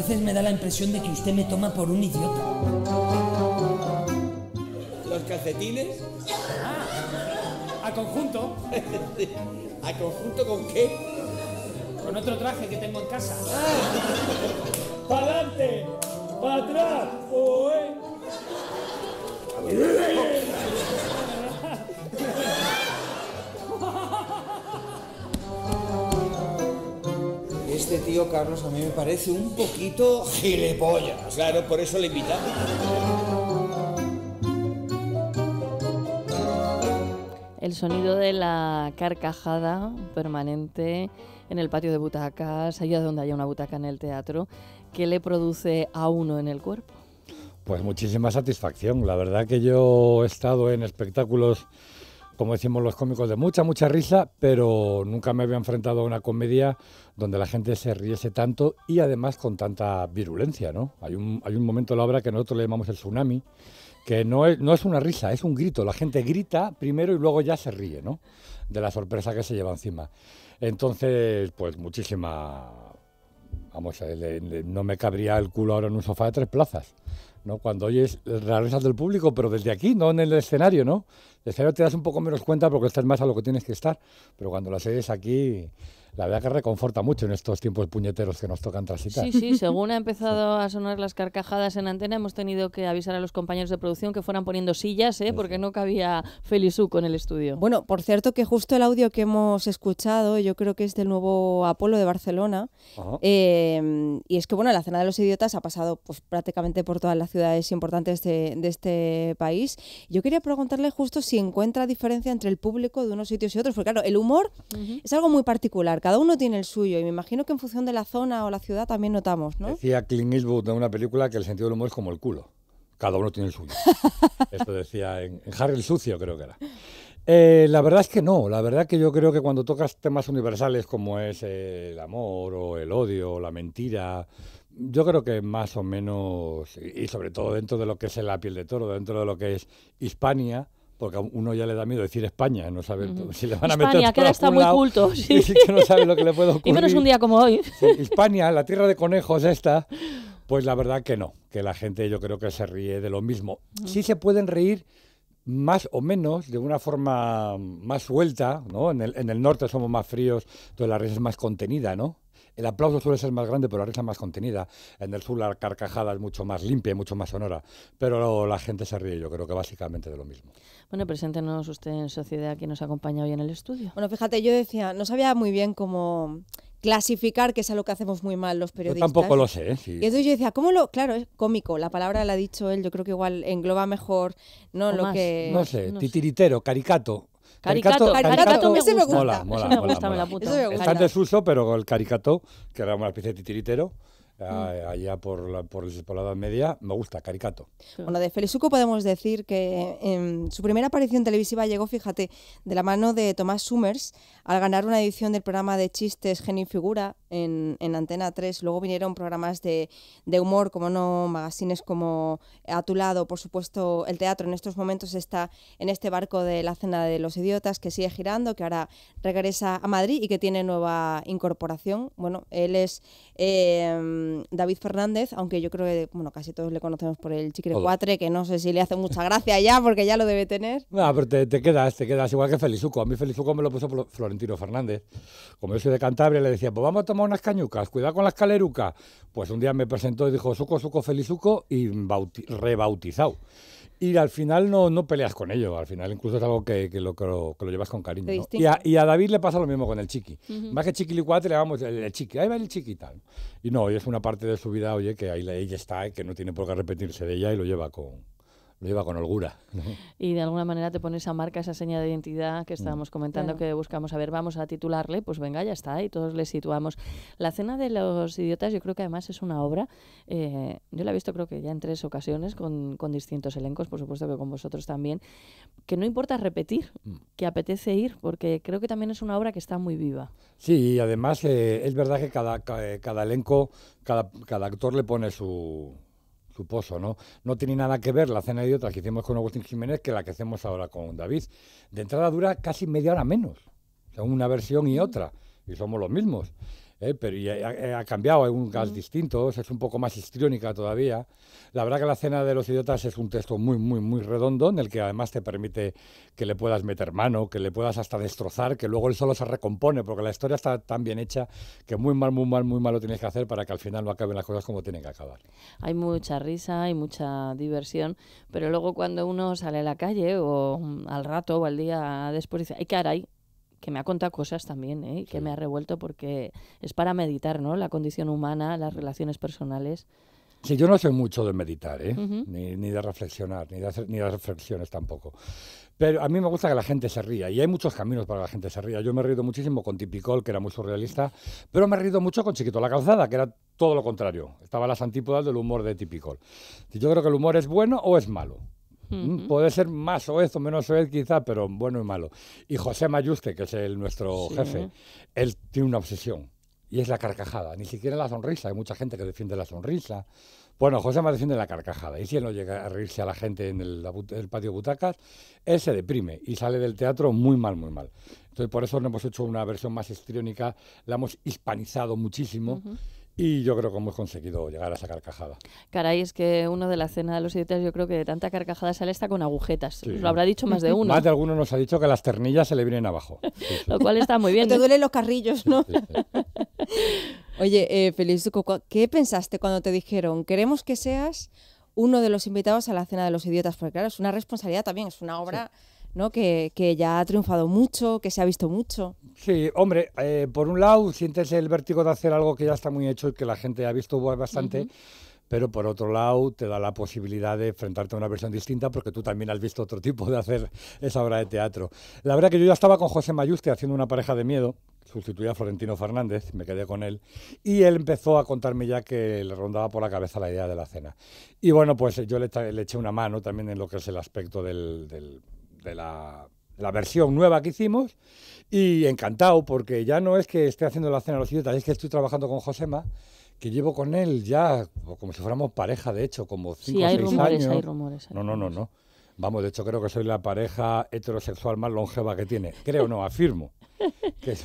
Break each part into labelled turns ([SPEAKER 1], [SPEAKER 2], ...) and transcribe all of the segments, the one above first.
[SPEAKER 1] A veces me da la impresión de que usted me toma por un idiota.
[SPEAKER 2] ¿Los calcetines? Ah, a conjunto.
[SPEAKER 1] ¿A conjunto con qué? Con otro traje que tengo en casa. ¡Ah!
[SPEAKER 2] ¡Para adelante! ¡Para atrás! este tío Carlos a mí me parece un poquito gilipollas. Claro, por eso le invitamos.
[SPEAKER 1] El sonido de la carcajada permanente en el patio de butacas, allá donde haya una butaca en el teatro, ¿qué le produce a uno en el cuerpo.
[SPEAKER 2] Pues muchísima satisfacción. La verdad que yo he estado en espectáculos como decimos los cómicos, de mucha, mucha risa, pero nunca me había enfrentado a una comedia donde la gente se riese tanto y además con tanta virulencia, ¿no? Hay un, momento en la obra que nosotros le llamamos el tsunami, que no es, una risa, es un grito. La gente grita primero y luego ya se ríe, ¿no? De la sorpresa que se lleva encima. Entonces, pues muchísima... Vamos, no me cabría el culo ahora en un sofá de tres plazas. ¿no? Cuando oyes las del público, pero desde aquí, no en el escenario, ¿no? El escenario te das un poco menos cuenta porque estás más a lo que tienes que estar, pero cuando lo oyes aquí la verdad que reconforta mucho en estos tiempos puñeteros que nos tocan transitar. Sí, sí, según
[SPEAKER 1] ha empezado a sonar las carcajadas en antena, hemos tenido que avisar a los compañeros de producción que fueran poniendo sillas, ¿eh? porque no cabía Felizuco con el estudio.
[SPEAKER 3] Bueno, por cierto que justo el audio que hemos escuchado, yo creo que es del nuevo Apolo de Barcelona, eh, y es que bueno, la Cena de los Idiotas ha pasado pues, prácticamente por todas las ciudades importantes de, este país. Yo quería preguntarle justo si encuentra diferencia entre el público de unos sitios y otros, porque claro, el humor es algo muy particular cada uno tiene el suyo y me imagino que en función de la zona o la ciudad también notamos, ¿no?
[SPEAKER 2] Decía Clint Eastwood en una película que el sentido del humor es como el culo, cada uno tiene el suyo. Esto decía en, en, Harry el Sucio, creo que era. Eh, la verdad es que no, la verdad es que yo creo que cuando tocas temas universales como es eh, el amor o el odio o la mentira, yo creo que más o menos, y sobre todo dentro de lo que es la piel de toro, dentro de lo que es Hispania, porque a uno ya le da miedo decir España, no saber si le van a meter. España, que está muy culto, sí. y que no sabe lo que le puede ocurrir. Y menos un día como hoy. España, la tierra de conejos esta, pues la verdad que no, que la gente yo creo que se ríe de lo mismo. Sí se pueden reír más o menos, de una forma más suelta, ¿no? En el, en el norte somos más fríos, entonces la risa es más contenida, ¿no? El aplauso suele ser más grande, pero la risa más contenida. En el sur la carcajada es mucho más limpia y mucho más sonora, pero la gente se ríe, yo creo que básicamente de lo mismo.
[SPEAKER 1] Bueno, preséntenos usted en sociedad que nos acompaña hoy en el estudio. Bueno, fíjate, yo decía,
[SPEAKER 3] no sabía muy bien cómo clasificar, que es a lo que hacemos muy mal los periodistas. Yo tampoco lo sé. ¿eh? Y entonces yo decía, ¿cómo lo...? Claro, es cómico, la palabra la ha dicho él, yo creo que igual engloba mejor no
[SPEAKER 1] lo que...
[SPEAKER 2] No sé, titiritero, caricato. Caricato, caricato, ese me gusta. Mola, mola, Está en desuso, pero el caricato, que era una especie de titiritero, ah, mm. allá por la, por, la Edad Media, me gusta, caricato.
[SPEAKER 3] Bueno, de Felizuco podemos decir que en su primera aparición televisiva llegó, fíjate, de la mano de Tomás Summers al ganar una edición del programa de chistes Genio y Figura en, Antena 3, luego vinieron programas de, humor, como no, magazines como A tu lado, por supuesto, el teatro en estos momentos está en este barco de la cena de los idiotas que sigue girando, que ahora regresa a Madrid y que tiene nueva incorporación. Bueno, él es em, David Fernández, aunque yo creo que bueno, casi todos le conocemos por el Cuatre, que no sé si le hace mucha gracia ya, porque ya lo debe tener.
[SPEAKER 2] No, pero te, quedas, te quedas igual que Felizuco. A mí Felizuco me lo puso Florentino tiro Fernández. Como yo soy de Cantabria, le decía, pues vamos a tomar unas cañucas, cuidado con las calerucas. Pues un día me presentó y dijo, suco, suco, felizuco, y rebautizado. Y al final no, no peleas con ello, al final incluso es algo que, lo, que, lo, llevas con cariño. Y, a, David le pasa lo mismo con el chiqui. Más que chiqui le vamos el, chiqui, ahí va el chiqui Y no, es una parte de su vida, oye, que ahí ella está, que no tiene por qué arrepentirse de ella y lo lleva con, lo iba con holgura.
[SPEAKER 1] Y de alguna manera te pone esa marca, esa seña de identidad que estábamos mm. comentando, que buscamos, a ver, vamos a titularle, pues venga, ya está, y todos le situamos. La Cena de los Idiotas, yo creo que además es una obra, eh, yo la he visto creo que ya en tres ocasiones, con, distintos elencos, por supuesto que con vosotros también, que no importa repetir, mm. que apetece ir, porque creo que también es una obra que está muy viva.
[SPEAKER 2] Sí, y además eh, es verdad que cada, eh, elenco, cada actor le pone su suposo, ¿no? No tiene nada que ver la cena de otras que hicimos con Agustín Jiménez que la que hacemos ahora con David. De entrada dura casi media hora menos. O una versión y otra. Y somos los mismos. ¿eh? pero ha, cambiado, hay un gas distinto, es un poco más histriónica todavía. La verdad que La Cena de los Idiotas es un texto muy, muy, muy redondo, en el que además te permite que le puedas meter mano, que le puedas hasta destrozar, que luego él solo se recompone, porque la historia está tan bien hecha que muy mal, muy mal, muy mal lo tienes que hacer para que al final no acaben las cosas como tienen que acabar.
[SPEAKER 1] Hay mucha risa, hay mucha diversión, pero luego cuando uno sale a la calle o mm, al rato o al día después dice, ¡ay, caray! que me ha contado cosas también, ¿eh? que me ha revuelto porque es para meditar, ¿no? La condición humana, las relaciones personales.
[SPEAKER 2] Sí, yo no soy mucho de meditar, ¿eh? ni, de reflexionar, ni de, hacer, ni de reflexiones tampoco. Pero a mí me gusta que la gente se ría, y hay muchos caminos para que la gente se ría. Yo me he reído muchísimo con Tipicol, que era muy surrealista, pero me he reído mucho con Chiquito la Calzada, que era todo lo contrario. Estaba las antípodas del humor de Tipicol. Yo creo que el humor es bueno o es malo. Mm, puede ser más o menos o quizá, pero bueno y malo. Y José Mayuste, que es el, nuestro jefe, él tiene una obsesión y es la carcajada, ni siquiera la sonrisa. Hay mucha gente que defiende la sonrisa. Bueno, José más defiende la carcajada y si él no llega a reírse a la gente en el, patio de butacas, él se deprime y sale del teatro muy mal, muy mal. Entonces por eso no hemos hecho una versión más histriónica, la hemos hispanizado muchísimo. Y yo creo que hemos conseguido llegar a esa carcajada.
[SPEAKER 1] Caray, es que uno de la cena de los idiotas, yo creo que de tanta carcajada sale está con agujetas.
[SPEAKER 2] Lo habrá dicho más de uno. Más de alguno nos ha dicho que las ternillas se le vienen abajo.
[SPEAKER 1] Lo cual está muy bien. Te
[SPEAKER 3] duelen los carrillos, ¿no? Oye, eh, Feliz, ¿qué pensaste cuando te dijeron queremos que seas uno de los invitados a la cena de los idiotas? Porque claro, es una responsabilidad también, es una obra ¿no? Que, ya ha triunfado mucho, que se ha visto mucho.
[SPEAKER 2] Sí, hombre, eh, por un lado sientes el vértigo de hacer algo que ya está muy hecho y que la gente ha visto bastante. Pero por otro lado, te da la posibilidad de enfrentarte a una versión distinta porque tú también has visto otro tipo de hacer esa obra de teatro. La verdad que yo ya estaba con José Mayuste haciendo una pareja de miedo, sustituía a Florentino Fernández, me quedé con él, y él empezó a contarme ya que le rondaba por la cabeza la idea de la cena. Y bueno, pues yo le, le eché una mano también en lo que es el aspecto del de la, la versión nueva que hicimos y encantado porque ya no es que esté haciendo la cena a los idiotas, es que estoy trabajando con Josema, que llevo con él ya como si fuéramos pareja, de hecho, como cinco o seis rumores, años. Hay rumores, no, no, no, no. Vamos, de hecho creo que soy la pareja heterosexual más longeva que tiene. Creo, no, afirmo. Que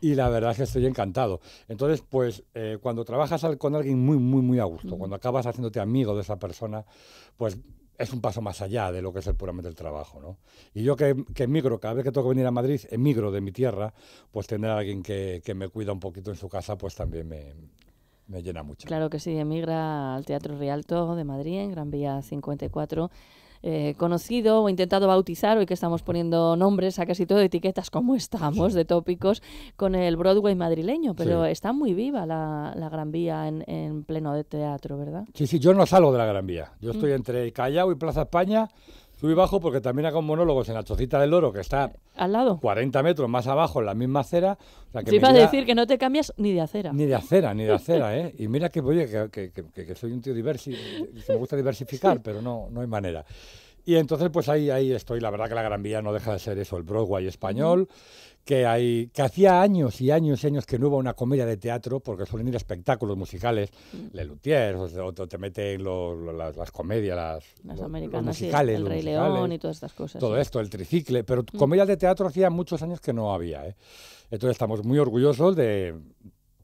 [SPEAKER 2] y la verdad es que estoy encantado. Entonces, pues eh, cuando trabajas con alguien muy, muy, muy a gusto, cuando acabas haciéndote amigo de esa persona, pues es un paso más allá de lo que es el, puramente el trabajo, ¿no? Y yo que, emigro, cada vez que tengo que venir a Madrid, emigro de mi tierra, pues tener a alguien que, que me cuida un poquito en su casa, pues también me, me llena mucho.
[SPEAKER 1] Claro que sí, emigra al Teatro Rialto de Madrid, en Gran Vía 54. Eh, conocido o intentado bautizar, hoy que estamos poniendo nombres a casi todo, etiquetas como estamos, de tópicos, con el Broadway madrileño, pero está muy viva la, Gran Vía en, pleno de teatro, ¿verdad?
[SPEAKER 2] Sí, sí, yo no salgo de la Gran Vía, yo mm. estoy entre Callao y Plaza España Sube y bajo porque también hago monólogos en la Chocita del Oro, que está al lado. 40 metros más abajo, en la misma acera. O a decir
[SPEAKER 1] que no te cambias ni de acera. Ni de
[SPEAKER 2] acera, ni de acera, ¿eh? Y mira que, que, soy un tío diverso, me gusta diversificar, pero no, no hay manera. Y entonces, pues ahí, ahí estoy. La verdad que la Gran Vía no deja de ser eso, el Broadway español, que, hay, que hacía años y años y años que no hubo una comedia de teatro, porque suelen ir espectáculos musicales, Le Luthier, o te, meten las, comedias, las, musicales, el Rey León y todas estas cosas. Todo esto, el tricicle, pero comedia de teatro hacía muchos años que no había. ¿eh? Entonces estamos muy orgullosos de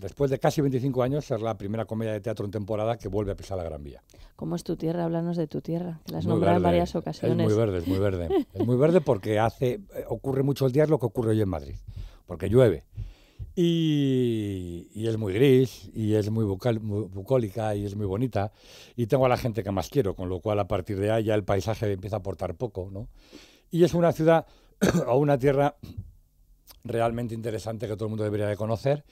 [SPEAKER 2] después de casi 25 años, es la primera comedia de teatro en temporada que vuelve a pisar la Gran Vía.
[SPEAKER 1] ¿Cómo es tu tierra? Háblanos de tu tierra, que la has nombrado en varias ocasiones. Es muy verde, es muy verde.
[SPEAKER 2] es muy verde porque hace, eh, ocurre mucho el día lo que ocurre hoy en Madrid, porque llueve. Y, es muy gris, y es muy, bucólica, y es muy bonita, y tengo a la gente que más quiero, con lo cual a partir de ahí ya el paisaje empieza a aportar poco, ¿no? Y es una ciudad o una tierra realmente interesante que todo el mundo debería de conocer.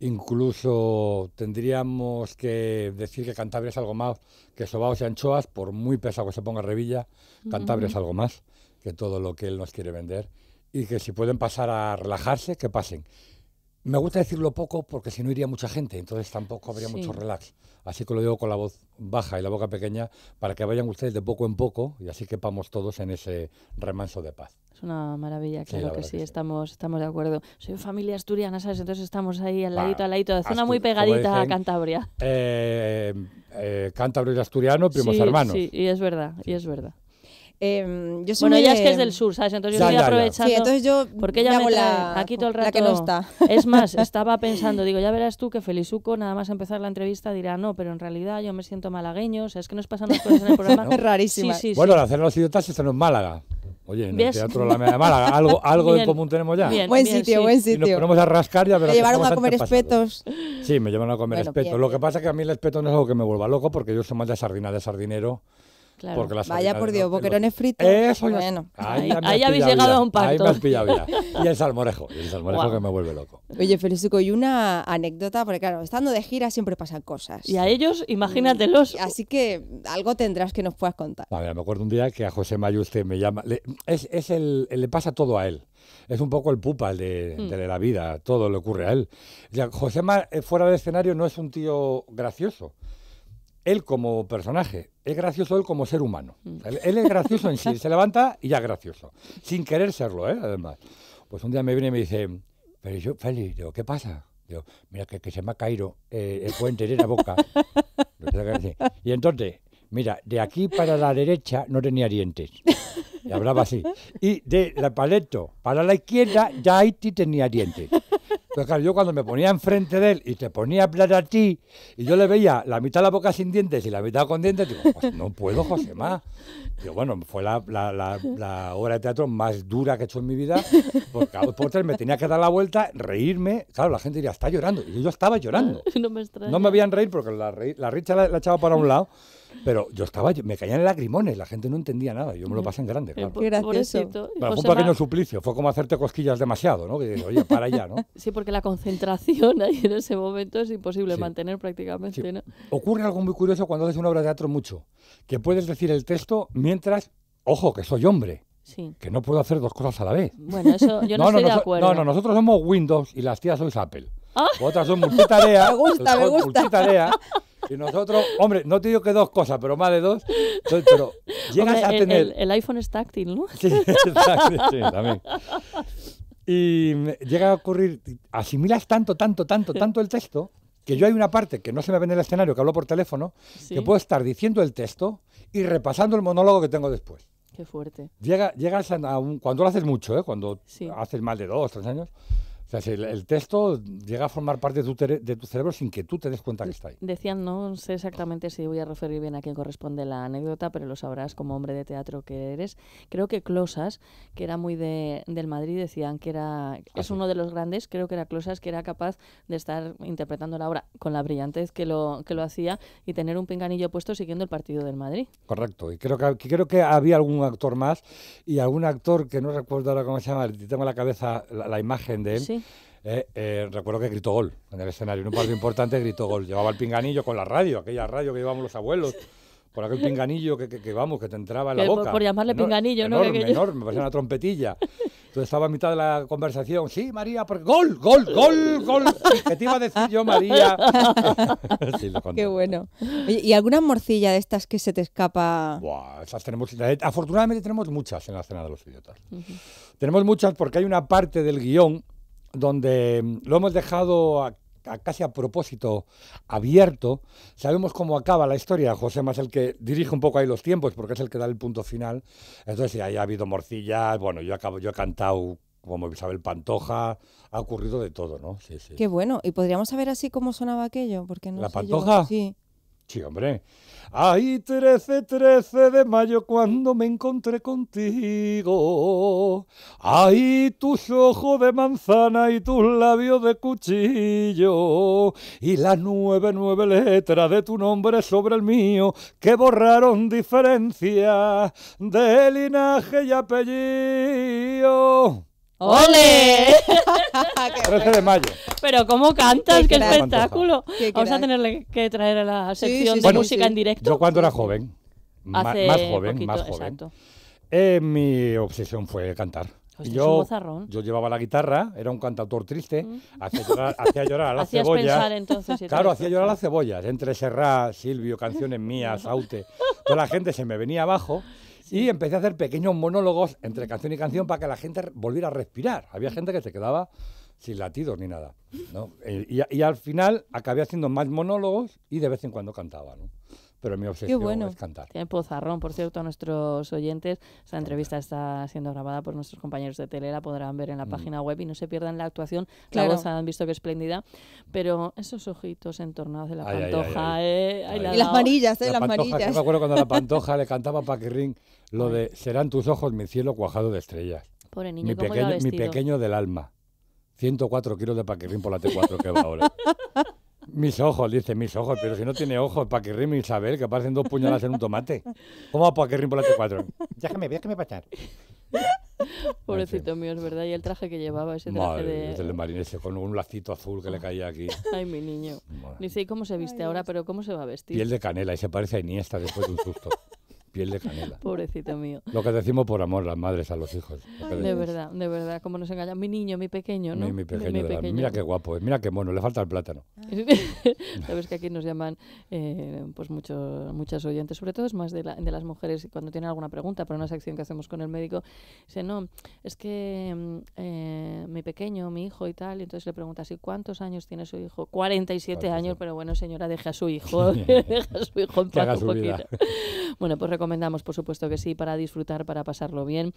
[SPEAKER 2] Incluso tendríamos que decir que Cantabria es algo más que sobaos y anchoas, por muy pesado que se ponga Revilla, Cantabria es algo más que todo lo que él nos quiere vender. Y que si pueden pasar a relajarse, que pasen. Me gusta decirlo poco porque si no iría mucha gente, entonces tampoco habría mucho relax. Así que lo digo con la voz baja y la boca pequeña para que vayan ustedes de poco en poco y así quepamos todos en ese remanso de paz.
[SPEAKER 1] Es una maravilla, claro que, sí, estamos, estamos de acuerdo. Soy familia asturiana, ¿sabes? Entonces estamos ahí al ladito, al ladito, de zona muy pegadita a Cantabria.
[SPEAKER 2] Eh, eh, Cantabria y asturiano, primos hermanos. Sí,
[SPEAKER 1] y es verdad, y es verdad. Em, bueno, ya es que es del sur, ¿sabes? Entonces yo ya, estoy aprovechando. Sí, entonces yo porque ella me, la... aquí todo el rato. no está. Es más, estaba pensando, digo, ya verás tú que Felizuco, nada más empezar la entrevista, dirá, no, pero en realidad yo me siento malagueño, o sea, es que nos pasan las cosas en el programa. Es rarísimo. Sí, sí, bueno,
[SPEAKER 2] la cena de los idiotas no en Málaga. Oye, en el Teatro de la Media de Málaga, algo, algo en común tenemos ya. buen sitio, buen sitio. nos ponemos a rascar ya, pero. Me llevaron a comer espetos. Sí, me llevaron a comer espetos. Lo que pasa es que a mí el espeto no es algo que me vuelva loco, porque yo soy más de sardina, de sardinero. Vaya por
[SPEAKER 3] Dios, boquerones fritos. bueno. Ahí, habéis llegado a un pacto. Ahí me has pillado ya.
[SPEAKER 2] Y el salmorejo, el salmorejo que me vuelve loco.
[SPEAKER 3] Oye, Felicito, y una anécdota, porque claro, estando de gira siempre pasan cosas. Y a ellos, imagínatelos. Así que algo tendrás que nos puedas contar.
[SPEAKER 2] A ver, me acuerdo un día que a José Mayuste me llama, le, es, es el, le pasa todo a él es un poco el pupa el de, de, mm. la vida, todo le ocurre a él. O sea, José eh, fuera del escenario no es un tío gracioso él como personaje, es gracioso él como ser humano. Mm. él, es gracioso en sí, se levanta y ya es gracioso, sin querer serlo, ¿eh? además. Pues un día me viene y me dice, pero yo, Félix, ¿qué pasa? mira, que, se me ha caído eh, el puente de la boca. y entonces, mira, de aquí para la derecha no tenía dientes. Y hablaba así. Y de la paleto para la izquierda ya Haití tenía dientes. Pero claro, yo cuando me ponía enfrente de él y te ponía a hablar a ti, y yo le veía la mitad de la boca sin dientes y la mitad con dientes, digo, pues no puedo, José más. Digo, bueno, fue la, la, obra de teatro más dura que he hecho en mi vida, porque a dos me tenía que dar la vuelta, reírme. Claro, la gente diría, está llorando. Y yo estaba llorando.
[SPEAKER 1] No me,
[SPEAKER 2] habían reír porque la, la richa la echaba para un lado. Pero yo estaba, me caían en lagrimones, la gente no entendía nada, yo me lo mm. pasé en grande. Eh, claro. fue un pequeño suplicio, fue como hacerte cosquillas demasiado, ¿no? Que oye, para allá, ¿no?
[SPEAKER 1] sí, porque la concentración ahí en ese momento es imposible mantener prácticamente, ¿no?
[SPEAKER 2] Ocurre algo muy curioso cuando haces una obra de teatro mucho, que puedes decir el texto mientras, ojo, que soy hombre. Que no puedo hacer dos cosas a la vez. Bueno, eso yo no, estoy de acuerdo. No, no, nosotros somos Windows y las tías son Apple. Ah. Otras son multitarea. me gusta, me gusta. Multitarea. Y nosotros, hombre, no te digo que dos cosas, pero más de dos. Pero llegas a tener.
[SPEAKER 1] El, iPhone es táctil, ¿no? Sí, sí, también.
[SPEAKER 2] Y llega a ocurrir, asimilas tanto, tanto, tanto, tanto el texto, que yo hay una parte que no se me ve en el escenario, que hablo por teléfono, que puedo estar diciendo el texto y repasando el monólogo que tengo después. Qué fuerte. Llega, llegas a cuando lo haces mucho, ¿eh? cuando haces más de dos, tres años, o sea, el, texto llega a formar parte de tu, cerebro sin que tú te des cuenta que está ahí.
[SPEAKER 1] Decían, no sé exactamente si voy a referir bien a quién corresponde la anécdota, pero lo sabrás como hombre de teatro que eres. Creo que Closas, que era muy de, del Madrid, decían que era ah, es uno de los grandes, creo que era Closas, que era capaz de estar interpretando la obra con la brillantez que lo, que lo hacía y tener un pinganillo puesto siguiendo el partido del Madrid.
[SPEAKER 2] Correcto, y creo que, creo que había algún actor más y algún actor que no recuerdo ahora cómo se llama, tengo en la cabeza la, imagen de él. Eh, eh, recuerdo que gritó gol en el escenario, en un partido importante gritó gol. Llevaba el pinganillo con la radio, aquella radio que llevamos los abuelos, por aquel pinganillo que, que, vamos, que te entraba en la boca. Por, llamarle pinganillo, ¿no? Enorme, Me parecía una trompetilla. Entonces estaba a mitad de la conversación, sí, María, por gol, gol, gol, gol. ¿Qué te iba a decir yo, María? Qué
[SPEAKER 3] bueno. ¿Y alguna morcilla de estas que se te escapa?
[SPEAKER 2] esas tenemos, eh, afortunadamente tenemos muchas en la escena de los idiotas. Tenemos muchas porque hay una parte del guión donde mm, lo hemos dejado casi a propósito abierto. Sabemos cómo acaba la historia. José más el que dirige un poco ahí los tiempos, porque es el que da el punto final. Entonces, si ha habido morcillas, bueno, yo, acabo, yo he cantado como Isabel Pantoja, ha ocurrido de todo, ¿no? Sí, sí. Qué
[SPEAKER 3] bueno. ¿Y podríamos saber así cómo sonaba aquello? Porque no ¿La Pantoja? Sí.
[SPEAKER 2] Sí, hombre. Ay, 13, 13 de mayo cuando me encontré contigo. ahí tus ojos de manzana y tus labios de cuchillo. Y las nueve, nueve letras de tu nombre sobre el mío que borraron diferencia de linaje y apellido. ¡Ole! 13 de mayo. Pero cómo cantas, qué, espectáculo. Vamos a tenerle
[SPEAKER 1] que traer a la sección de música en directo.
[SPEAKER 2] Yo cuando era joven, más joven, más joven, eh, mi obsesión fue cantar. yo, llevaba la guitarra, era un cantautor triste, mm. hacía, llorar, a las Hacías Pensar, entonces, claro, hacía llorar a las cebollas. Entre Serrat, Silvio, canciones mías, Aute. Toda la gente se me venía abajo y empecé a hacer pequeños monólogos entre canción y canción para que la gente volviera a respirar. Había gente que se quedaba sin latidos ni nada. Eh, y, al final acabé haciendo más monólogos y de vez en cuando cantaba pero mi obsesión bueno. es cantar.
[SPEAKER 1] Tiene pozarrón, por cierto, a nuestros oyentes. Esta entrevista está siendo grabada por nuestros compañeros de Telera, podrán ver en la mm. página web y no se pierdan la actuación. Claro. La voz han visto que espléndida, pero esos ojitos entornados de la pantoja. Eh, y las manillas, eh, las manillas. Yo me acuerdo cuando la
[SPEAKER 2] pantoja le cantaba a Paquirrín lo de serán tus ojos mi cielo cuajado de estrellas. Pobre niño, mi, pequeño, mi pequeño del alma. 104 kilos de Paquirrín por la T4 que va ahora. Mis ojos, dice, mis ojos, pero si no tiene ojos, para qué rime Isabel, que aparecen dos puñalas en un tomate. ¿Cómo a rime por la T4? Déjame, déjame pasar.
[SPEAKER 1] Pobrecito mío, es verdad. Y el traje que llevaba, ese traje Madre,
[SPEAKER 2] de... El con un lacito azul que le caía aquí.
[SPEAKER 1] Ay, mi niño. Ni sé cómo se viste ahora, pero cómo se va a vestir. Piel de
[SPEAKER 2] canela y se parece a Iniesta después de un susto piel de canela.
[SPEAKER 1] Pobrecito mío.
[SPEAKER 2] Lo que decimos por amor las madres a los hijos. de verdad,
[SPEAKER 1] de verdad, como nos engañan. Mi niño, mi pequeño, ¿no? Mi, pequeño. mira qué
[SPEAKER 2] guapo, eh, mira qué bueno le falta el plátano.
[SPEAKER 1] Sabes que aquí nos llaman eh, pues muchos muchas oyentes, sobre todo es más de, las mujeres cuando tienen alguna pregunta para una sección que hacemos con el médico. Dice, no, es que mm, eh, mi pequeño, mi hijo y tal, entonces le pregunta ¿y cuántos años tiene su hijo? 47 años, pero bueno, señora, deje a su hijo, deja a su hijo un poquito. Bueno, pues recomendamos, por supuesto que sí, para disfrutar, para pasarlo bien.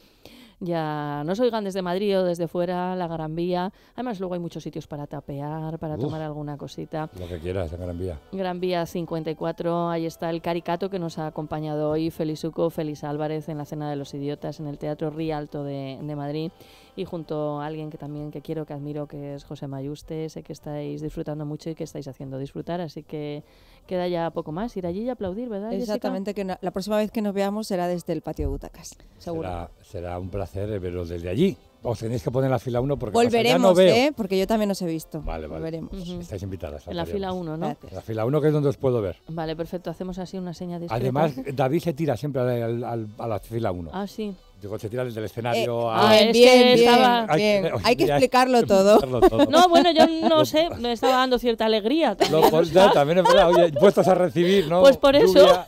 [SPEAKER 1] Ya nos oigan desde Madrid o desde fuera, la Gran Vía. Además, luego hay muchos sitios para tapear, para tomar alguna cosita. Lo
[SPEAKER 2] que quieras, la Gran Vía.
[SPEAKER 1] Gran Vía 54, ahí está el caricato que nos ha acompañado hoy, Feliz Uco, Feliz Álvarez, en la Cena de los Idiotas, en el Teatro Rialto de, de Madrid. Y junto a alguien que también que quiero, que admiro, que es José Mayuste. Sé que estáis disfrutando mucho y que estáis haciendo disfrutar, así que Queda ya poco más, ir allí y aplaudir, ¿verdad? Exactamente, que la próxima vez que nos veamos será desde el patio de butacas,
[SPEAKER 3] seguro.
[SPEAKER 2] Será, un placer verlo desde allí. Os tenéis que poner en la fila 1 porque Volveremos, no veo. ¿eh? Porque
[SPEAKER 3] yo también
[SPEAKER 1] os he visto. Vale, vale. Volveremos. Estáis invitadas. En la fila 1, ¿no? En
[SPEAKER 2] la fila 1 que es donde os puedo ver.
[SPEAKER 1] Vale, perfecto. Hacemos así una seña de Además,
[SPEAKER 2] David se tira siempre a la fila 1. Ah, sí. Digo, se desde el eh, escenario ah, a... Bien, bien, estaba... bien. Eh, hay, que, explicarlo, todo.
[SPEAKER 1] No, bueno, yo no sé, me estaba dando cierta alegría. También, pues, también
[SPEAKER 2] es verdad, puestos a recibir, ¿no? Pues por eso.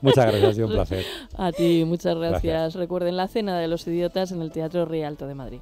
[SPEAKER 2] muchas gracias, ha sido un placer.
[SPEAKER 1] A ti, muchas gracias. gracias. Recuerden la cena de los idiotas en el Teatro Rialto de Madrid.